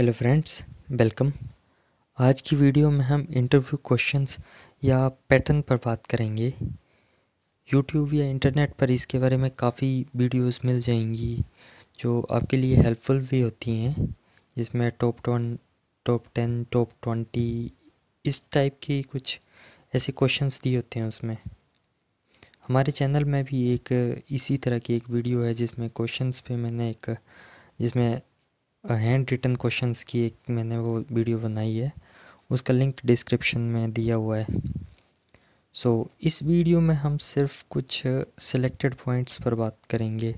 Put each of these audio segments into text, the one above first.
hello friends welcome आज की video में हम इंटरव्यू क्वेश्चंस या पैटर्न पर बात करेंगे यूट्यूब या इंटरनेट पर इसके बारे में काफ़ी वीडियोस मिल जाएंगी जो आपके लिए हेल्पफुल भी होती हैं जिसमें top ton top ten top twenty इस टाइप के कुछ ऐसे क्वेश्चंस दिए होते हैं उसमें हमारे चैनल में भी एक इसी तरह की एक वीडियो है जिसमें क्वेश्चंस पे मैंने एक जिसमें हैंड रिटन क्वेश्चंस की एक मैंने वो वीडियो बनाई है उसका लिंक डिस्क्रिप्शन में दिया हुआ है सो so, इस वीडियो में हम सिर्फ कुछ सिलेक्टेड पॉइंट्स पर बात करेंगे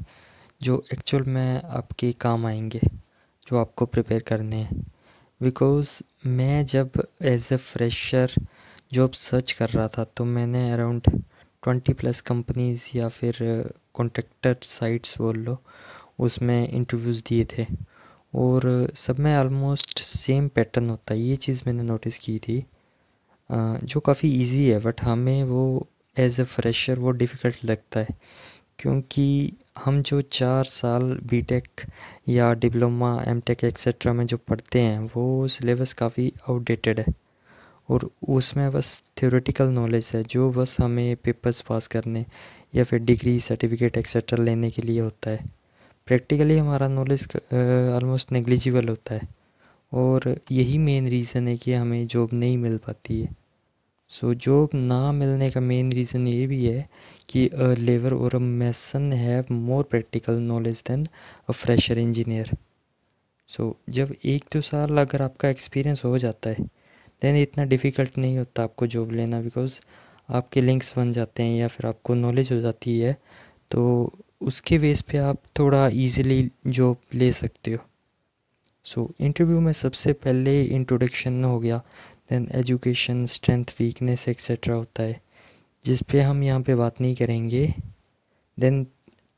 जो एक्चुअल में आपके काम आएंगे जो आपको प्रिपेयर करने हैं बिकॉज़ मैं जब as a fresher job search कर रहा था तो मैंने अराउंड ट्वेंटी प्लस कंपनीज या फिर कॉन्ट्रेक्टर साइट्स बोल लो उसमें इंटरव्यूज़ दिए थे और सब में ऑलमोस्ट सेम पैटर्न होता है ये चीज़ मैंने नोटिस की थी जो काफ़ी इजी है बट हमें वो एज ए फ्रेशर वो डिफ़िकल्ट लगता है क्योंकि हम जो चार साल बीटेक या डिप्लोमा एमटेक एक्सेट्रा में जो पढ़ते हैं वो सिलेबस काफ़ी आउटडेटेड है और उसमें बस थ्योरेटिकल नॉलेज है जो बस हमें पेपर्स पास करने या फिर डिग्री सर्टिफिकेट एक्सेट्रा लेने के लिए होता है प्रैक्टिकली हमारा नॉलेज ऑलमोस्ट नेग्लिजिबल होता है और यही मेन रीज़न है कि हमें जॉब नहीं मिल पाती है सो so, जॉब ना मिलने का मेन रीज़न ये भी है कि लेबर और a mason have more practical knowledge than a fresher engineer so जब एक दो साल अगर आपका एक्सपीरियंस हो जाता है देन इतना डिफ़िकल्ट नहीं होता आपको जॉब लेना बिकॉज़ आपके लिंक्स बन जाते हैं या फिर आपको नॉलेज हो जाती है तो उसके बेस पे आप थोड़ा इजीली जॉब ले सकते हो सो so, इंटरव्यू में सबसे पहले इंट्रोडक्शन हो गया then education strength weakness etcetera होता है जिस पे हम यहाँ पे बात नहीं करेंगे देन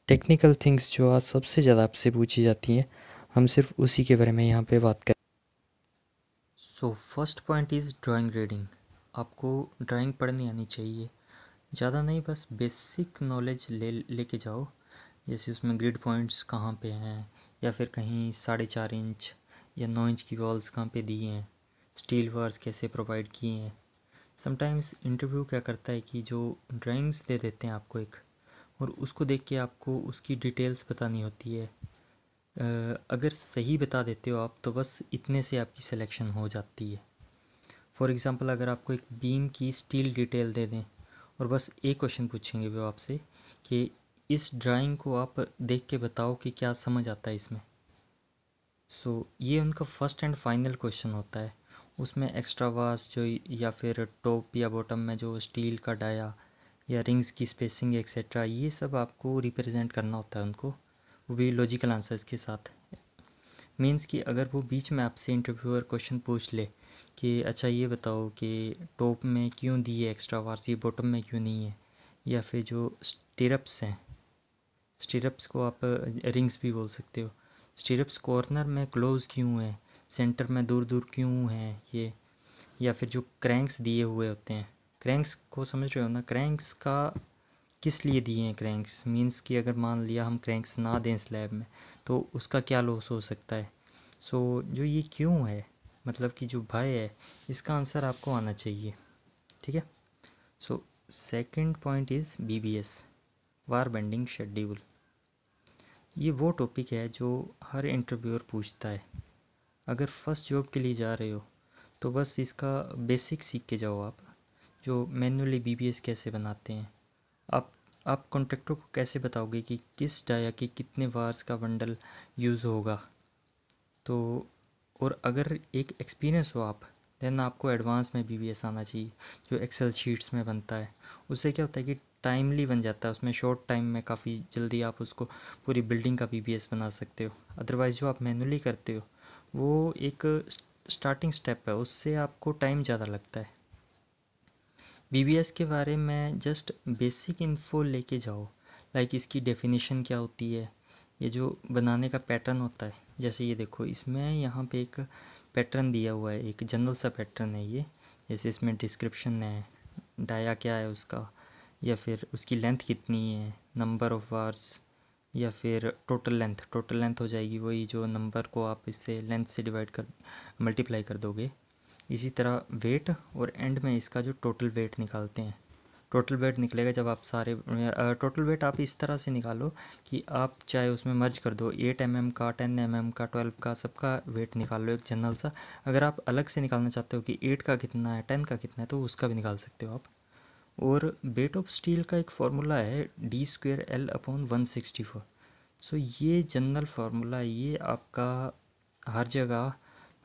टेक्निकल थिंग्स जो आज सबसे ज़्यादा आपसे पूछी जाती हैं हम सिर्फ उसी के बारे में यहाँ पे बात करें so first point is drawing reading आपको ड्राइंग पढ़नी आनी चाहिए ज़्यादा नहीं बस बेसिक नॉलेज ले लेके जाओ जैसे उसमें ग्रिड पॉइंट्स कहाँ पे हैं या फिर कहीं साढ़े चार इंच या नौ इंच की वॉल्स कहाँ पे दी हैं स्टील वर्स कैसे प्रोवाइड किए हैं समटाइम्स इंटरव्यू क्या करता है कि जो ड्राइंग्स दे देते हैं आपको एक और उसको देख के आपको उसकी डिटेल्स बतानी होती है अगर सही बता देते हो आप तो बस इतने से आपकी सिलेक्शन हो जाती है फॉर एग्ज़ाम्पल अगर आपको एक बीम की स्टील डिटेल दे दें और बस एक क्वेश्चन पूछेंगे वो आपसे कि इस ड्राइंग को आप देख के बताओ कि क्या समझ आता है इसमें सो so, ये उनका फर्स्ट एंड फाइनल क्वेश्चन होता है उसमें एक्स्ट्रा वास जो या फिर टॉप या बॉटम में जो स्टील का डाया या रिंग्स की स्पेसिंग एक्सेट्रा ये सब आपको रिप्रेजेंट करना होता है उनको वो भी लॉजिकल आंसर्स के साथ मीन्स कि अगर वो बीच में आपसे इंटरव्यूअर क्वेश्चन पूछ ले कि अच्छा ये बताओ कि टॉप में क्यों दिए एक्स्ट्रा वार्स ये बॉटम में क्यों नहीं है या फिर जो स्टिरप्स हैं स्टिरप्स को आप रिंग्स भी बोल सकते हो स्टिरप्स कॉर्नर में क्लोज क्यों हैं सेंटर में दूर दूर क्यों हैं ये या फिर जो क्रैंक्स दिए हुए होते हैं क्रैंक्स को समझ रहे हो ना क्रैंक्स का किस लिए दिए हैं क्रैंक्स मीन्स कि अगर मान लिया हम क्रैंक्स ना दें स्लैब में तो उसका क्या लॉस हो सकता है सो so, जो ये क्यों है मतलब कि जो भय है इसका आंसर आपको आना चाहिए ठीक है so second point is BBS bar bending schedule ये वो टॉपिक है जो हर इंटरव्यूअर पूछता है अगर फर्स्ट जॉब के लिए जा रहे हो तो बस इसका बेसिक सीख के जाओ आप जो मैनुअली बीबीएस कैसे बनाते हैं आप आप कॉन्ट्रैक्टर को कैसे बताओगे कि किस डाया की कितने वार्स का बंडल यूज़ होगा तो और अगर एक एक्सपीरियंस हो आप देन आपको एडवांस में बी आना चाहिए जो एक्सेल शीट्स में बनता है उससे क्या होता है कि टाइमली बन जाता है उसमें शॉर्ट टाइम में काफ़ी जल्दी आप उसको पूरी बिल्डिंग का पी बना सकते हो अदरवाइज़ जो आप मैनुअली करते हो वो एक स्टार्टिंग स्टेप है उससे आपको टाइम ज़्यादा लगता है बी के बारे में जस्ट बेसिक इन्फो लेके जाओ लाइक इसकी डेफिनेशन क्या होती है ये जो बनाने का पैटर्न होता है जैसे ये देखो इसमें यहाँ पे एक पैटर्न दिया हुआ है एक जनरल सा पैटर्न है ये जैसे इसमें डिस्क्रिप्शन है डाया क्या है उसका या फिर उसकी लेंथ कितनी है नंबर ऑफ़ वार्स या फिर टोटल लेंथ टोटल लेंथ हो जाएगी वही जो नंबर को आप इससे लेंथ से डिवाइड कर मल्टीप्लाई कर दोगे इसी तरह वेट और एंड में इसका जो टोटल वेट निकालते हैं टोटल वेट निकलेगा जब आप सारे टोटल वेट आप इस तरह से निकालो कि आप चाहे उसमें मर्ज कर दो एट एम mm का टेन एम mm का ट्वेल्व का सबका वेट निकाल लो एक जनरल सा अगर आप अलग से निकालना चाहते हो कि एट का कितना है टेन का कितना है तो उसका भी निकाल सकते हो आप और वेट ऑफ स्टील का एक फार्मूला है D square L upon one sixty four so ये जनरल फार्मूला ये आपका हर जगह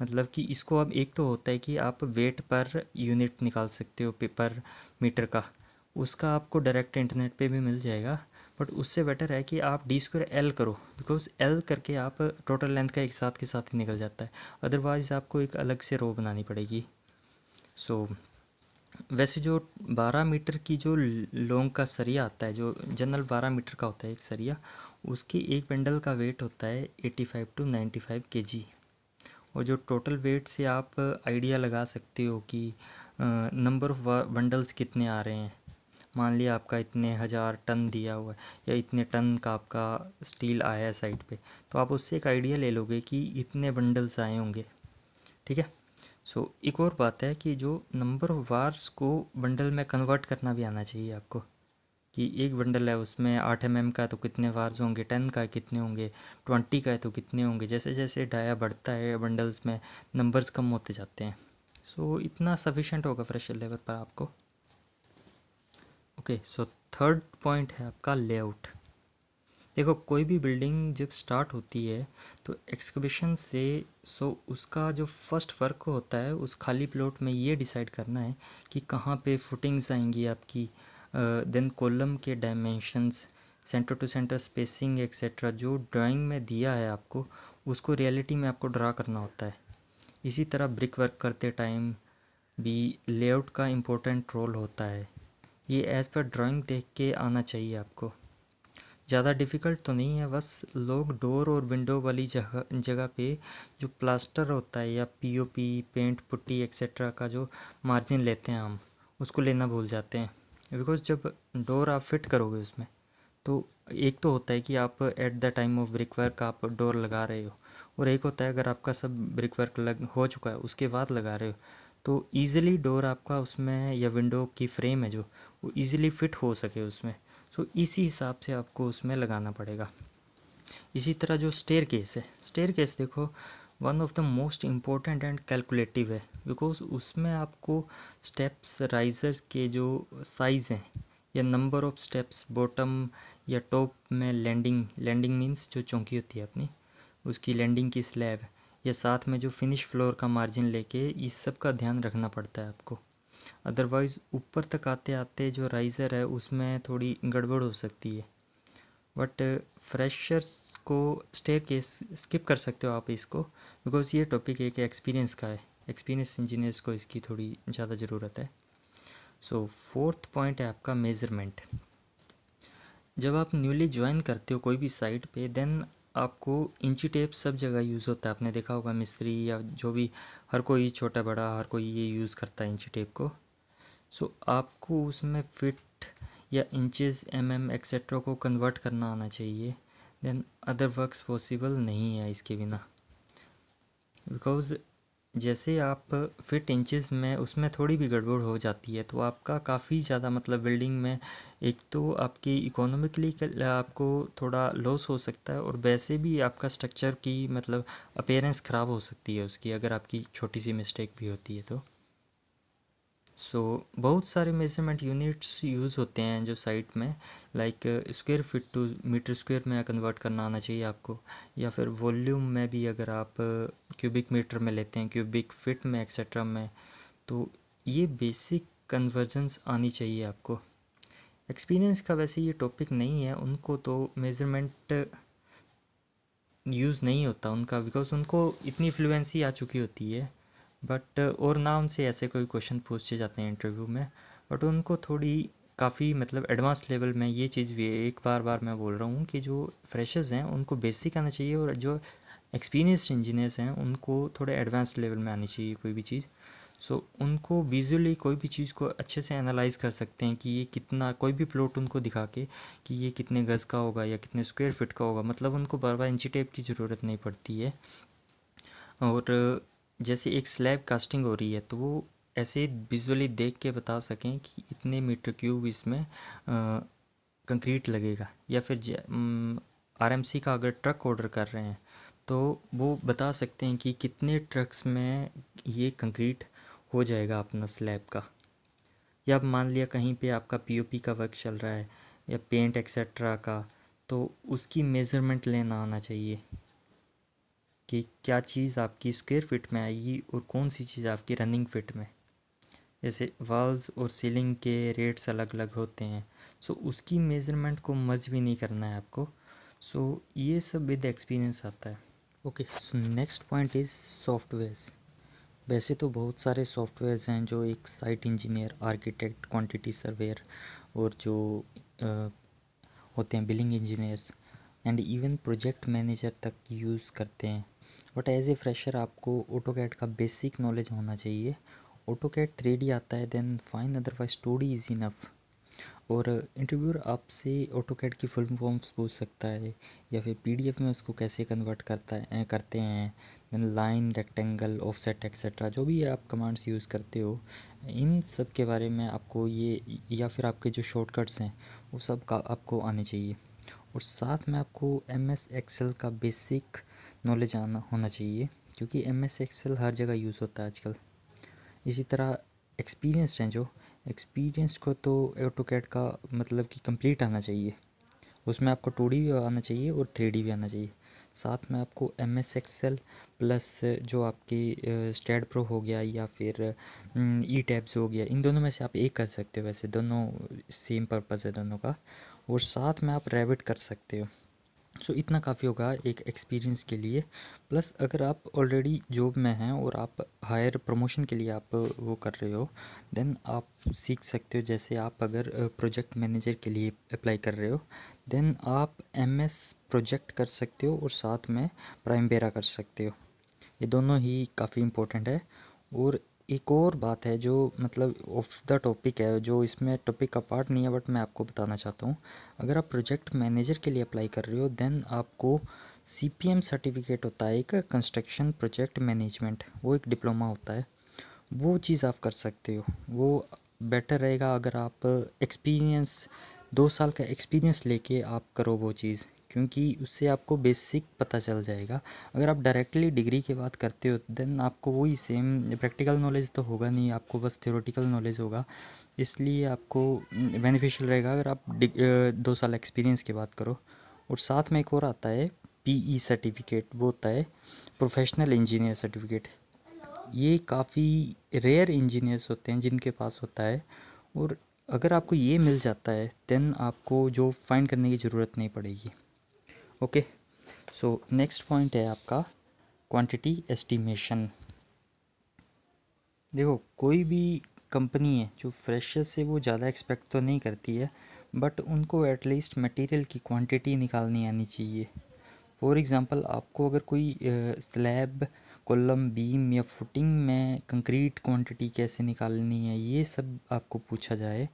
मतलब कि इसको अब एक तो होता है कि आप वेट पर यूनिट निकाल सकते हो पेपर मीटर का उसका आपको डायरेक्ट इंटरनेट पे भी मिल जाएगा बट उससे बेटर है कि आप डी स्क्र एल करो बिकॉज एल करके आप टोटल लेंथ का एक साथ के साथ ही निकल जाता है अदरवाइज़ आपको एक अलग से रो बनानी पड़ेगी सो so, वैसे जो बारह मीटर की जो लोंग का सरिया आता है जो जनरल बारह मीटर का होता है एक सरिया उसकी एक बंडल का वेट होता है eighty five to ninety five K G और जो टोटल वेट से आप आइडिया लगा सकते हो कि नंबर ऑफ़ बंडल्स कितने आ रहे हैं मान लिया आपका इतने हज़ार टन दिया हुआ है या इतने टन का आपका स्टील आया है साइड पे तो आप उससे एक आइडिया ले लोगे कि इतने बंडल्स आए होंगे ठीक है सो एक और बात है कि जो नंबर ऑफ वार्स को बंडल में कन्वर्ट करना भी आना चाहिए आपको कि एक बंडल है उसमें आठ एम mm का तो कितने वार्स होंगे टेन का कितने होंगे ट्वेंटी का है तो कितने होंगे जैसे जैसे डाया बढ़ता है बंडल्स में नंबर्स कम होते जाते हैं सो so, इतना सफिशेंट होगा फ्रेशर लेवल पर आपको ओके सो थर्ड पॉइंट है आपका लेआउट देखो कोई भी बिल्डिंग जब स्टार्ट होती है तो एक्सकवेशन से सो उसका जो फर्स्ट वर्क होता है उस खाली प्लॉट में ये डिसाइड करना है कि कहाँ पे फुटिंग्स आएंगी आपकी देन कॉलम के dimensions centre to centre spacing etcetera जो ड्राइंग में दिया है आपको उसको रियलिटी में आपको ड्रा करना होता है इसी तरह ब्रिक वर्क करते टाइम भी लेआउट का इम्पोर्टेंट रोल होता है ये एज़ पर ड्राइंग देख के आना चाहिए आपको ज़्यादा डिफ़िकल्ट तो नहीं है बस लोग डोर और विंडो वाली जगह जगह पे जो प्लास्टर होता है या पीओपी पेंट पुट्टी एक्सेट्रा का जो मार्जिन लेते हैं हम उसको लेना भूल जाते हैं बिकॉज जब डोर आप फिट करोगे उसमें तो एक तो होता है कि आप at the time of brick work आप डोर लगा रहे हो और एक होता है अगर आपका सब ब्रिक वर्क लग हो चुका है उसके बाद लगा रहे हो तो ईज़िली डोर आपका उसमें या विंडो की फ्रेम है जो वो ईज़िली फिट हो सके उसमें तो इसी हिसाब से आपको उसमें लगाना पड़ेगा इसी तरह जो स्टेयर केस है स्टेयर केस देखो one of the most important and calculative है बिकॉज उसमें आपको स्टेप्स राइजर्स के जो साइज़ हैं या नंबर ऑफ स्टेप्स बॉटम या टॉप में लैंडिंग लैंडिंग मीन्स जो चौंकी होती है अपनी उसकी लैंडिंग की स्लैब या साथ में जो फिनिश फ्लोर का मार्जिन लेके इस सब का ध्यान रखना पड़ता है आपको अदरवाइज़ ऊपर तक आते आते जो राइज़र है उसमें थोड़ी गड़बड़ हो सकती है बट फ्रेशर्स uh, को स्टेयर केस स्किप कर सकते हो आप इसको बिकॉज़ ये टॉपिक एक एक्सपीरियंस का है एक्सपीरियंस इंजीनियर्स को इसकी थोड़ी ज़्यादा ज़रूरत है सो फोर्थ पॉइंट है आपका मेज़रमेंट जब आप न्यूली ज्वाइन करते हो कोई भी साइट पे देन आपको इंची टेप सब जगह यूज़ होता है आपने देखा होगा मिस्त्री या जो भी हर कोई छोटा बड़ा हर कोई ये यूज़ करता है इंची टेप को सो आपको उसमें फिट या इंचेस एमएम एक्सेट्रा को कन्वर्ट करना आना चाहिए देन अदर वर्क्स पॉसिबल नहीं है इसके बिना बिकॉज जैसे आप फिट इंचेस में उसमें थोड़ी भी गड़बड़ हो जाती है तो आपका काफ़ी ज़्यादा मतलब बिल्डिंग में एक तो आपकी इकोनॉमिकली आपको थोड़ा लॉस हो सकता है और वैसे भी आपका स्ट्रक्चर की मतलब अपेयरेंस ख़राब हो सकती है उसकी अगर आपकी छोटी सी मिस्टेक भी होती है तो सो so, बहुत सारे मेजरमेंट यूनिट्स यूज़ होते हैं जो साइट में like square feet to metre square में कन्वर्ट करना आना चाहिए आपको या फिर वॉल्यूम में भी अगर आप क्यूबिक uh, मीटर में लेते हैं क्यूबिक फिट में एक्सेट्रा में तो ये बेसिक कन्वर्जेंस आनी चाहिए आपको एक्सपीरियंस का वैसे ये टॉपिक नहीं है उनको तो मेज़रमेंट यूज़ uh, नहीं होता उनका बिकॉज उनको इतनी फ्लुएंसी आ चुकी होती है बट uh, और ना उनसे ऐसे कोई क्वेश्चन पूछे जाते हैं इंटरव्यू में बट उनको थोड़ी काफ़ी मतलब एडवांस लेवल में ये चीज़ भी है एक बार बार मैं बोल रहा हूँ कि जो फ्रेशर्स हैं उनको बेसिक आना चाहिए और जो एक्सपीरियंस इंजीनियर्स हैं उनको थोड़े एडवांस लेवल में आनी चाहिए कोई भी चीज़ सो so, उनको विजुअली कोई भी चीज़ को अच्छे से एनालाइज कर सकते हैं कि ये कितना कोई भी प्लॉट उनको दिखा के कि ये कितने गज़ का होगा या कितने स्क्वायर फिट का होगा मतलब उनको बार बार इंची टेप की ज़रूरत नहीं पड़ती है और जैसे एक स्लैब कास्टिंग हो रही है तो वो ऐसे विजुअली देख के बता सकें कि इतने मीटर क्यूब इसमें कंक्रीट लगेगा या फिर आरएमसी का अगर ट्रक ऑर्डर कर रहे हैं तो वो बता सकते हैं कि कितने ट्रक्स में ये कंक्रीट हो जाएगा अपना स्लैब का या मान लिया कहीं पे आपका पीओपी का वर्क चल रहा है या पेंट एक्सेट्रा का तो उसकी मेज़रमेंट लेना आना चाहिए कि क्या चीज़ आपकी स्क्वेयर फिट में आएगी और कौन सी चीज़ आपकी रनिंग फिट में जैसे वॉल्स और सीलिंग के रेट्स अलग अलग होते हैं सो उसकी मेज़रमेंट को मज भी नहीं करना है आपको सो ये सब विद एक्सपीरियंस आता है okay next point is softwares वैसे तो बहुत सारे सॉफ्टवेयर्स हैं जो एक site engineer architect quantity surveyor और जो आ, होते हैं billing engineers and even project manager तक यूज़ करते हैं बट एज ए फ्रेशर आपको ऑटो कैड का बेसिक नॉलेज होना चाहिए ऑटो कैड थ्री आता है then fine otherwise two D is enough और इंटरव्यूअर आपसे ऑटो कैड की फुल फॉर्म्स पूछ सकता है या फिर पीडीएफ में उसको कैसे कन्वर्ट करता है करते हैं then line rectangle offset etcetera जो भी आप कमांड्स यूज़ करते हो इन सब के बारे में आपको ये या फिर आपके जो शॉर्टकट्स हैं वो सब का आपको आने चाहिए और साथ में आपको एम एस एक्सेल का बेसिक नॉलेज आना होना चाहिए क्योंकि एम एस एक्सेल हर जगह यूज़ होता है आजकल इसी तरह एक्सपीरियंस हैं जो एक्सपीरियंस को तो ऑटो कैट का मतलब कि कंप्लीट आना चाहिए उसमें आपको टू भी आना चाहिए और थ्री भी आना चाहिए साथ में आपको एम एस एक्सेल प्लस जो आपकी स्टेड प्रो हो गया या फिर ई टैब्स हो गया इन दोनों में से आप एक कर सकते हो वैसे दोनों सेम पर्पज़ है दोनों का और साथ में आप रेबिट कर सकते हो सो so, इतना काफ़ी होगा एक एक्सपीरियंस के लिए प्लस अगर आप ऑलरेडी जॉब में हैं और आप हायर प्रमोशन के लिए आप वो कर रहे हो देन आप सीख सकते हो जैसे आप अगर प्रोजेक्ट मैनेजर के लिए अप्लाई कर रहे हो देन आप एमएस प्रोजेक्ट कर सकते हो और साथ में प्राइम बेरा कर सकते हो ये दोनों ही काफ़ी इम्पोर्टेंट है और एक और बात है जो मतलब ऑफ द टॉपिक है जो इसमें टॉपिक का पार्ट नहीं है बट मैं आपको बताना चाहता हूँ अगर आप प्रोजेक्ट मैनेजर के लिए अप्लाई कर रहे हो देन आपको सी पी एम सर्टिफिकेट होता है एक कंस्ट्रक्शन प्रोजेक्ट मैनेजमेंट वो एक डिप्लोमा होता है वो चीज़ आप कर सकते हो वो बेटर रहेगा अगर आप एक्सपीरियंस दो साल का एक्सपीरियंस लेके आप करो वो चीज़ क्योंकि उससे आपको बेसिक पता चल जाएगा अगर आप डायरेक्टली डिग्री की बात करते हो देन आपको वही सेम प्रैक्टिकल नॉलेज तो होगा नहीं आपको बस थ्योरेटिकल नॉलेज होगा इसलिए आपको बेनिफिशियल mm, रहेगा अगर आप दो साल एक्सपीरियंस की बात करो और साथ में एक और आता है पी सर्टिफिकेट e वो होता है प्रोफेशनल इंजीनियर सर्टिफिकेट ये काफ़ी रेयर इंजीनियर्स होते हैं जिनके पास होता है और अगर आपको ये मिल जाता है देन आपको जॉब फाइंड करने की ज़रूरत नहीं पड़ेगी ओके सो नेक्स्ट पॉइंट है आपका क्वांटिटी एस्टिमेशन देखो कोई भी कंपनी है जो फ्रेशर से वो ज़्यादा एक्सपेक्ट तो नहीं करती है बट उनको एटलीस्ट मटेरियल की क्वांटिटी निकालनी आनी चाहिए फॉर एग्जांपल आपको अगर कोई स्लैब कोलम बीम या फुटिंग में कंक्रीट क्वांटिटी कैसे निकालनी है ये सब आपको पूछा जाए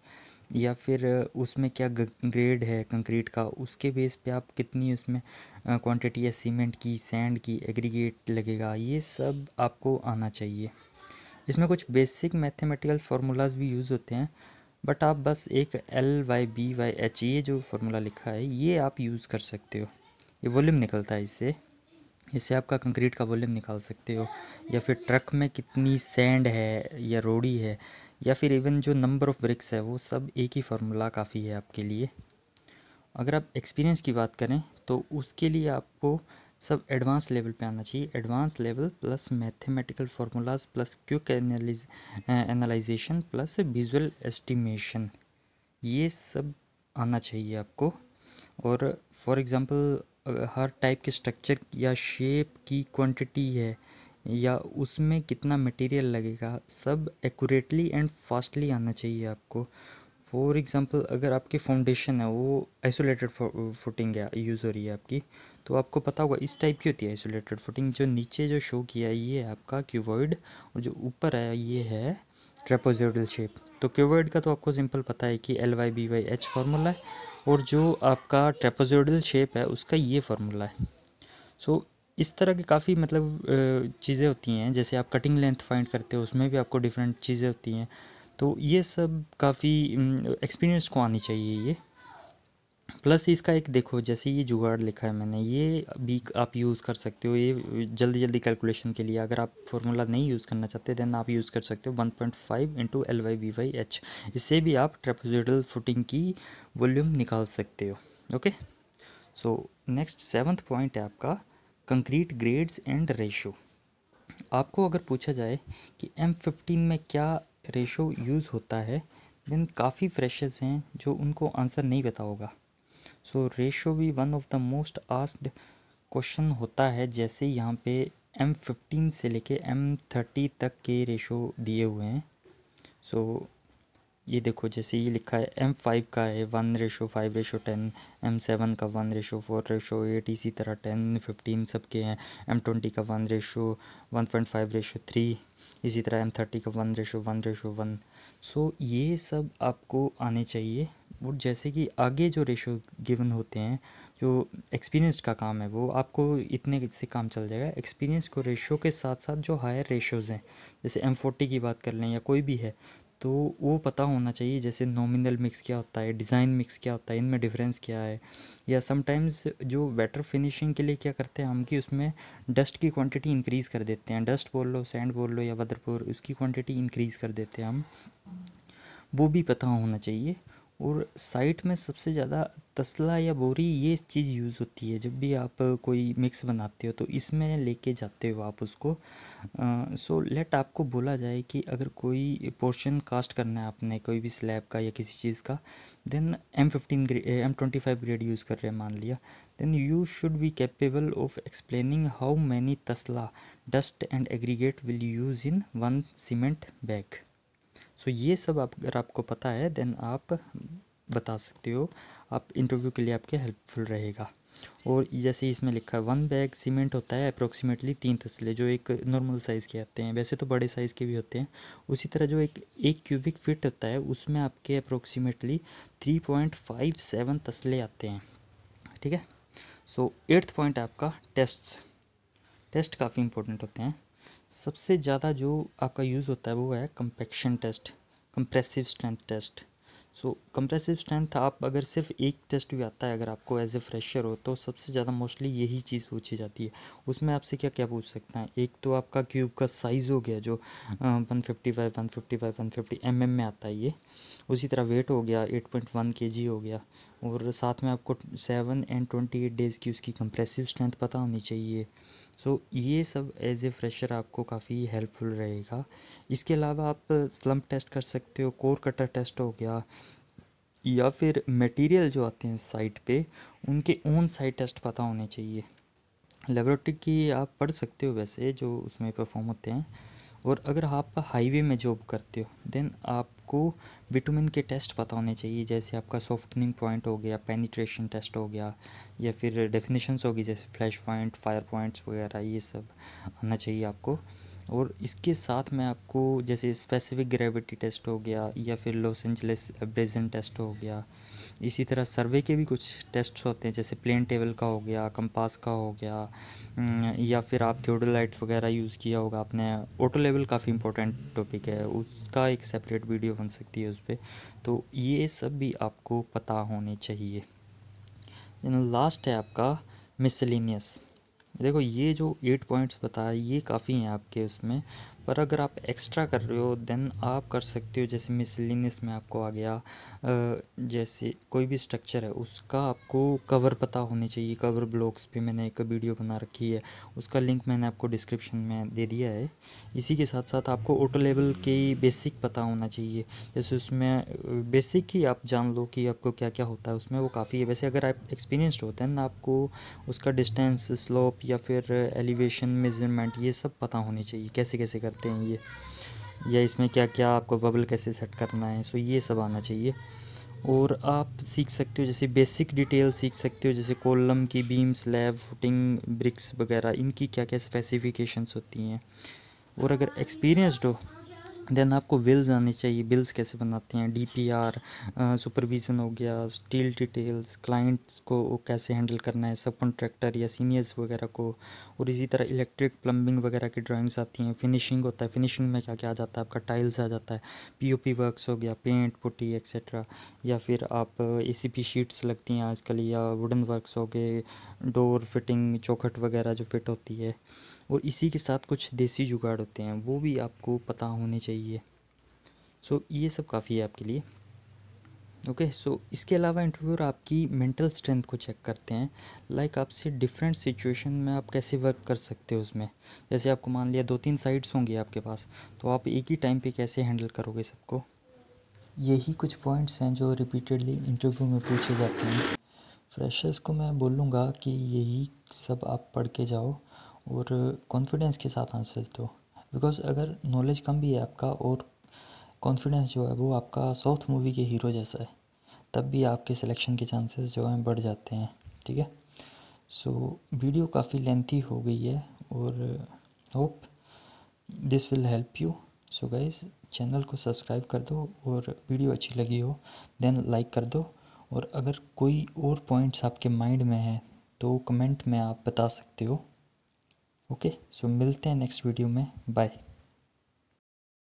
या फिर उसमें क्या ग्रेड है कंक्रीट का उसके बेस पे आप कितनी उसमें क्वांटिटी है सीमेंट की सैंड की एग्रीगेट लगेगा ये सब आपको आना चाहिए इसमें कुछ बेसिक मैथमेटिकल फार्मूलाज भी यूज़ होते हैं बट आप बस एक L by B by H ये जो फार्मूला लिखा है ये आप यूज़ कर सकते हो ये वॉल्यूम निकलता है इससे इससे आपका कंक्रीट का वॉल्यूम निकाल सकते हो या फिर ट्रक में कितनी सैंड है या रोड़ी है या फिर इवन जो नंबर ऑफ़ ब्रिक्स है वो सब एक ही फार्मूला काफ़ी है आपके लिए अगर आप एक्सपीरियंस की बात करें तो उसके लिए आपको सब एडवांस लेवल पे आना चाहिए advance level plus mathematical formulas plus quick analyse analysation plus visual estimation ये सब आना चाहिए आपको और फॉर एग्ज़ाम्पल हर टाइप के स्ट्रक्चर या शेप की क्वांटिटी है या उसमें कितना मटेरियल लगेगा सब एक्यूरेटली एंड फास्टली आना चाहिए आपको फॉर एग्ज़ाम्पल अगर आपकी फाउंडेशन है वो आइसोलेटेड फुटिंग है यूज़ हो रही है आपकी तो आपको पता होगा इस टाइप की होती है आइसोलेटेड फुटिंग जो नीचे जो शो किया है ये आपका क्यूवॉइड और जो ऊपर है ये है ट्रेपोजोडल शेप तो क्यूवॉइड का तो आपको सिंपल पता है कि L by B by H formula है और जो आपका ट्रेपोजोडल शेप है उसका ये फार्मूला है सो so, इस तरह की काफ़ी मतलब चीज़ें होती हैं जैसे आप कटिंग लेंथ फाइंड करते हो उसमें भी आपको डिफरेंट चीज़ें होती हैं तो ये सब काफ़ी एक्सपीरियंस को आनी चाहिए ये प्लस इसका एक देखो जैसे ये जुगाड़ लिखा है मैंने ये भी आप यूज़ कर सकते हो ये जल्दी जल्दी कैलकुलेशन के लिए अगर आप फार्मूला नहीं यूज़ करना चाहते देन आप यूज़ कर सकते हो 1.5 point five into L by B by H इससे भी आप ट्रेपोजिटल फुटिंग की वॉल्यूम निकाल सकते हो okay so next seventh point है आपका कंक्रीट ग्रेड्स एंड रेशो आपको अगर पूछा जाए कि एम फिफ्टीन में क्या रेशो यूज़ होता है देन काफ़ी फ्रेशर्स हैं जो उनको आंसर नहीं पता होगा सो रेशो भी one of the most asked question होता है जैसे यहाँ पे एम फिफ्टीन से लेके एम थर्टी तक के रेशो दिए हुए हैं सो so, ये देखो जैसे ये लिखा है एम फाइव का है one ratio five ratio ten M seven का one ratio four ratio eight इसी तरह टेन फिफ्टीन सब के हैं एम ट्वेंटी का one ratio one point five ratio three इसी तरह एम थर्टी का one ratio one ratio one so ये सब आपको आने चाहिए और जैसे कि आगे जो रेशो गिवन होते हैं जो एक्सपीरियंस का काम है वो आपको इतने से काम चल जाएगा एक्सपीरियंस को रेशो के साथ साथ जो हायर रेशोज़ हैं जैसे एम फोर्टी की बात कर लें या कोई भी है तो वो पता होना चाहिए जैसे नॉमिनल मिक्स क्या होता है डिज़ाइन मिक्स क्या होता है इनमें डिफरेंस क्या है या समटाइम्स जो बेटर फिनिशिंग के लिए क्या करते हैं हम कि उसमें डस्ट की क्वांटिटी इंक्रीज़ कर देते हैं डस्ट बोल लो सैंड बोल लो या बदरपुर उसकी क्वांटिटी इंक्रीज़ कर देते हैं हम वो भी पता होना चाहिए और साइट में सबसे ज़्यादा तसला या बोरी ये चीज़ यूज़ होती है जब भी आप कोई मिक्स बनाते हो तो इसमें लेके जाते हो आप उसको सो लेट आपको बोला जाए कि अगर कोई पोर्शन कास्ट करना है आपने कोई भी स्लैब का या किसी चीज़ का then M fifteen grade M twenty five grade use कर रहे हैं मान लिया then you should be capable of explaining how many तसला dust and aggregate will use in one cement bag so ये सब आप अगर आपको पता है देन आप बता सकते हो आप इंटरव्यू के लिए आपके हेल्पफुल रहेगा और जैसे इसमें लिखा है वन बैग सीमेंट होता है अप्रोक्सीमेटली तीन तसले जो एक नॉर्मल साइज़ के आते हैं वैसे तो बड़े साइज़ के भी होते हैं उसी तरह जो एक एक क्यूबिक फिट होता है उसमें आपके approximately three point five seven तसले आते हैं ठीक है सो एट्थ पॉइंट आपका टेस्ट्स टेस्ट काफ़ी इंपॉर्टेंट होते हैं सबसे ज़्यादा जो आपका यूज़ होता है वो है compaction test compressive strength test so compressive strength आप अगर सिर्फ एक टेस्ट भी आता है अगर आपको एज ए फ्रेशर हो तो सबसे ज़्यादा मोस्टली यही चीज़ पूछी जाती है उसमें आपसे क्या क्या पूछ सकते हैं एक तो आपका क्यूब का साइज़ हो गया जो one fifty five one fifty five one fifty M M में आता है ये उसी तरह वेट हो गया 8.1 पॉइंट हो गया और साथ में आपको seven and twenty eight days की उसकी कंप्रेसिव स्ट्रेंथ पता होनी चाहिए सो so, ये सब एज ए फ्रेशर आपको काफ़ी हेल्पफुल रहेगा इसके अलावा आप स्लम्प टेस्ट कर सकते हो कोर कटर टेस्ट हो गया या फिर मटेरियल जो आते हैं साइट पे उनके ओन साइट टेस्ट पता होने चाहिए लेबोरेटरी की आप पढ़ सकते हो वैसे जो उसमें परफॉर्म होते हैं और अगर आप हाईवे में जॉब करते हो देन आप आपको विटामिन के टेस्ट पता होने चाहिए जैसे आपका सॉफ्टनिंग पॉइंट हो गया पेनिट्रेशन टेस्ट हो गया या फिर डेफिनेशंस होगी जैसे फ्लैश पॉइंट फायर पॉइंट्स वगैरह ये सब आना चाहिए आपको और इसके साथ में आपको जैसे स्पेसिफिक ग्रेविटी टेस्ट हो गया या फिर लॉस एंजलिस ब्रेजन टेस्ट हो गया इसी तरह सर्वे के भी कुछ टेस्ट होते हैं जैसे प्लेन टेबल का हो गया कंपास का हो गया या फिर आप थियोडोलाइट वगैरह यूज़ किया होगा आपने ऑटो लेवल काफ़ी इंपॉर्टेंट टॉपिक है उसका एक सेपरेट वीडियो बन सकती है उस पर तो ये सब भी आपको पता होने चाहिए लास्ट है आपका मिसलिनियस देखो ये जो एट पॉइंट्स बताए ये काफ़ी हैं आपके उसमें पर अगर आप एक्स्ट्रा कर रहे हो देन आप कर सकते हो जैसे मिसलिनियस में आपको आ गया जैसे कोई भी स्ट्रक्चर है उसका आपको कवर पता होने चाहिए कवर ब्लॉक्स पे मैंने एक वीडियो बना रखी है उसका लिंक मैंने आपको डिस्क्रिप्शन में दे दिया है इसी के साथ साथ आपको ऑटो लेवल के बेसिक पता होना चाहिए जैसे उसमें बेसिक ही आप जान लो कि आपको क्या क्या होता है उसमें वो काफ़ी है वैसे अगर आप एक्सपीरियंसड हो दैन आपको उसका डिस्टेंस स्लोप या फिर एलिवेशन मेजरमेंट ये सब पता होने चाहिए कैसे कैसे कर सकते हैं ये या इसमें क्या क्या आपको बबल कैसे सेट करना है सो ये सब आना चाहिए और आप सीख सकते हो जैसे बेसिक डिटेल सीख सकते हो जैसे कोलम की बीम स्लैब फुटिंग ब्रिक्स वगैरह इनकी क्या क्या स्पेसिफिकेशंस होती हैं और अगर एक्सपीरियंसड हो देन आपको बिल्स आने चाहिए बिल्स कैसे बनाते हैं डीपीआर सुपरविज़न हो गया स्टील डिटेल्स क्लाइंट्स को कैसे हैंडल करना है सब कॉन्ट्रैक्टर या सीनियर्स वगैरह को और इसी तरह इलेक्ट्रिक प्लंबिंग वगैरह की ड्राइंग्स आती हैं फिनिशिंग होता है फिनिशिंग में क्या क्या आ जाता है आपका टाइल्स आ जाता है पी वर्क्स हो गया पेंट पुटी एक्सेट्रा या फिर आप ए शीट्स लगती हैं आजकल या वुडन वर्कस हो गए डोर फिटिंग चौखट वगैरह जो फिट होती है और इसी के साथ कुछ देसी जुगाड़ होते हैं वो भी आपको पता होने चाहिए सो ये सब काफ़ी है आपके लिए ओके सो इसके अलावा इंटरव्यूर आपकी मेंटल स्ट्रेंथ को चेक करते हैं लाइक like आपसे डिफरेंट सिचुएशन में आप कैसे वर्क कर सकते हो उसमें जैसे आपको मान लिया दो तीन साइड्स होंगे आपके पास तो आप एक ही टाइम पे कैसे हैंडल करोगे सबको यही कुछ पॉइंट्स हैं जो रिपीटेडली इंटरव्यू में पूछे जाते हैं फ्रेशर्स को मैं बोलूँगा कि यही सब आप पढ़ के जाओ और कॉन्फिडेंस के साथ आंसर दो बिकॉज अगर नॉलेज कम भी है आपका और कॉन्फिडेंस जो है वो आपका साउथ मूवी के हीरो जैसा है तब भी आपके सिलेक्शन के चांसेस जो हैं बढ़ जाते हैं ठीक है सो so, वीडियो काफ़ी लेंथी हो गई है और hope this will help you so guys channel को सब्सक्राइब कर दो और वीडियो अच्छी लगी हो देन लाइक कर दो और अगर कोई और पॉइंट्स आपके माइंड में हैं तो कमेंट में आप बता सकते हो ओके सो मिलते हैं नेक्स्ट वीडियो में बाय